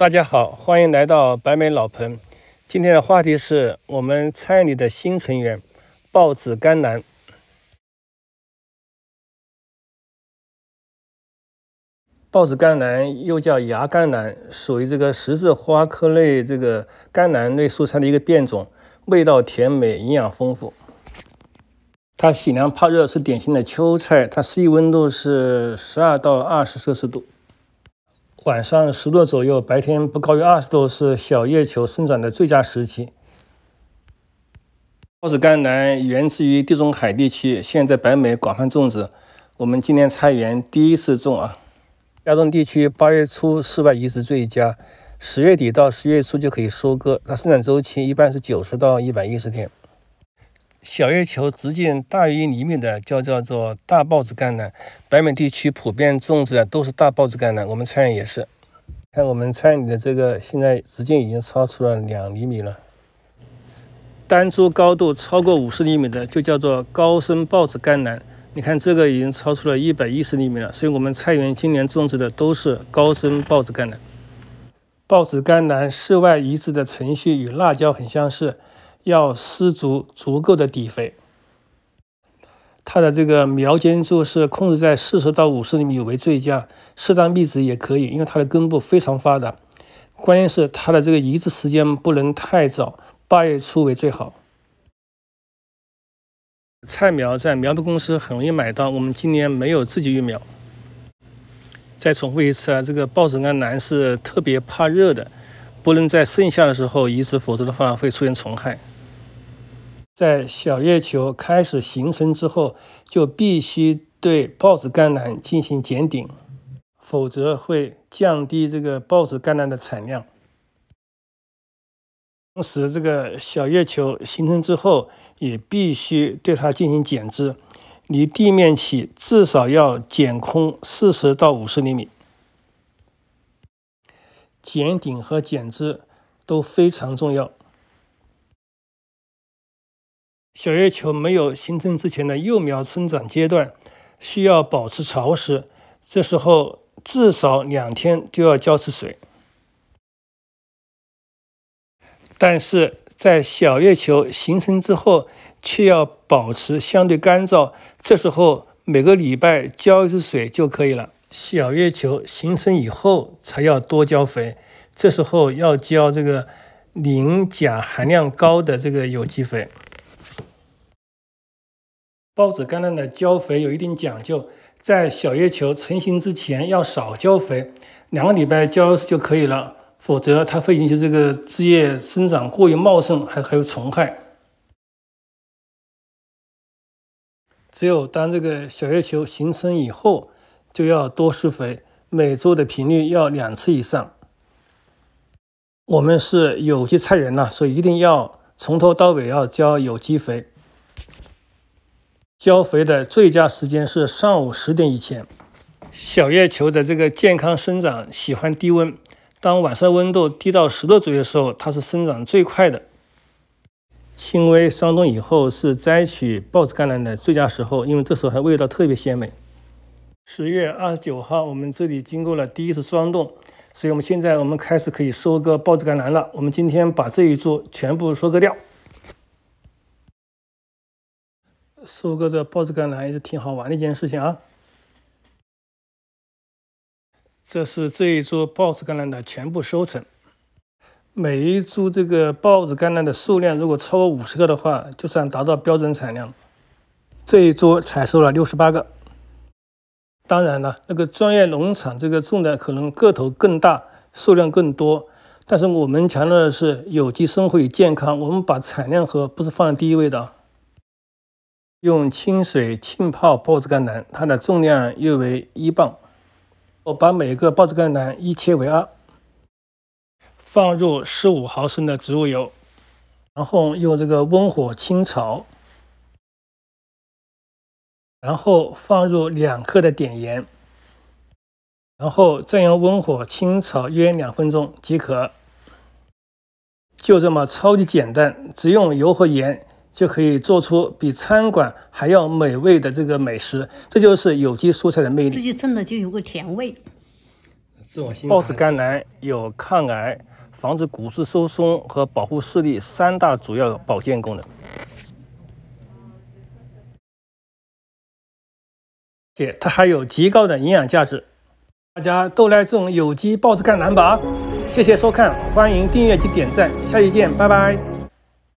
大家好，欢迎来到白眉老彭。今天的话题是我们菜里的新成员——豹子甘蓝。豹子甘蓝又叫芽甘蓝，属于这个十字花科类这个甘蓝类蔬菜的一个变种，味道甜美，营养丰富。它喜凉怕热，是典型的秋菜，它适宜温度是十二到二十摄氏度。晚上十度左右，白天不高于二十度是小叶球生长的最佳时期。孢子甘蓝源自于地中海地区，现在北美广泛种植。我们今年菜园第一次种啊。亚东地区八月初四百一十最佳，十月底到十月初就可以收割。它生产周期一般是九十到一百一十天。小月球直径大于一厘米的就叫做大豹子甘蓝，北美地区普遍种植的都是大豹子甘蓝，我们菜园也是。看我们菜园里的这个，现在直径已经超出了两厘米了。单株高度超过五十厘米的就叫做高深豹子甘蓝。你看这个已经超出了一百一十厘米了，所以我们菜园今年种植的都是高深豹子甘蓝。豹子甘蓝室外移植的程序与辣椒很相似。要施足足够的底肥，它的这个苗间距是控制在四十到五十厘米为最佳，适当密植也可以，因为它的根部非常发达。关键是它的这个移植时间不能太早，八月初为最好。菜苗在苗圃公司很容易买到，我们今年没有自己育苗。再重复一次啊，这个豹子甘蓝是特别怕热的。不能在盛夏的时候移植，否则的话会出现虫害。在小叶球开始形成之后，就必须对孢子甘蓝进行剪顶，否则会降低这个孢子甘蓝的产量。同时，这个小叶球形成之后，也必须对它进行剪枝，离地面起至少要剪空四十到五十厘米。剪顶和剪枝都非常重要。小月球没有形成之前的幼苗生长阶段需要保持潮湿，这时候至少两天就要浇次水。但是在小月球形成之后，却要保持相对干燥，这时候每个礼拜浇一次水就可以了。小月球形成以后，才要多浇肥。这时候要浇这个磷钾含量高的这个有机肥。孢子干烂的浇肥有一定讲究，在小月球成型之前要少浇肥，两个礼拜浇一次就可以了，否则它会引起这个枝叶生长过于茂盛，还还有虫害。只有当这个小月球形成以后。就要多施肥，每周的频率要两次以上。我们是有机菜园呐，所以一定要从头到尾要浇有机肥。浇肥的最佳时间是上午十点以前。小叶球的这个健康生长喜欢低温，当晚上温度低到十度左右的时候，它是生长最快的。轻微霜冻以后是摘取孢子橄榄的最佳时候，因为这时候它味道特别鲜美。十月二十九号，我们这里经过了第一次霜冻，所以我们现在我们开始可以收割豹子甘蓝了。我们今天把这一株全部收割掉。收割这豹子甘蓝也是挺好玩的一件事情啊。这是这一株豹子甘蓝的全部收成。每一株这个豹子甘蓝的数量如果超过五十个的话，就算达到标准产量。这一株采收了六十八个。当然了，那个专业农场这个种的可能个头更大，数量更多。但是我们强调的是有机、生活与健康。我们把产量和不是放在第一位的。用清水浸泡鲍子甘蓝，它的重量约为一磅。我把每个鲍子甘蓝一切为二，放入十五毫升的植物油，然后用这个温火清炒。然后放入两克的碘盐，然后再用温火清炒约两分钟即可。就这么超级简单，只用油和盐就可以做出比餐馆还要美味的这个美食。这就是有机蔬菜的魅力。这就真的就有个甜味。是，我新。甘蓝有抗癌、防止骨质疏松和保护视力三大主要保健功能。它还有极高的营养价值，大家都来种有机豹子干蓝吧！谢谢收看，欢迎订阅及点赞，下期见，拜拜。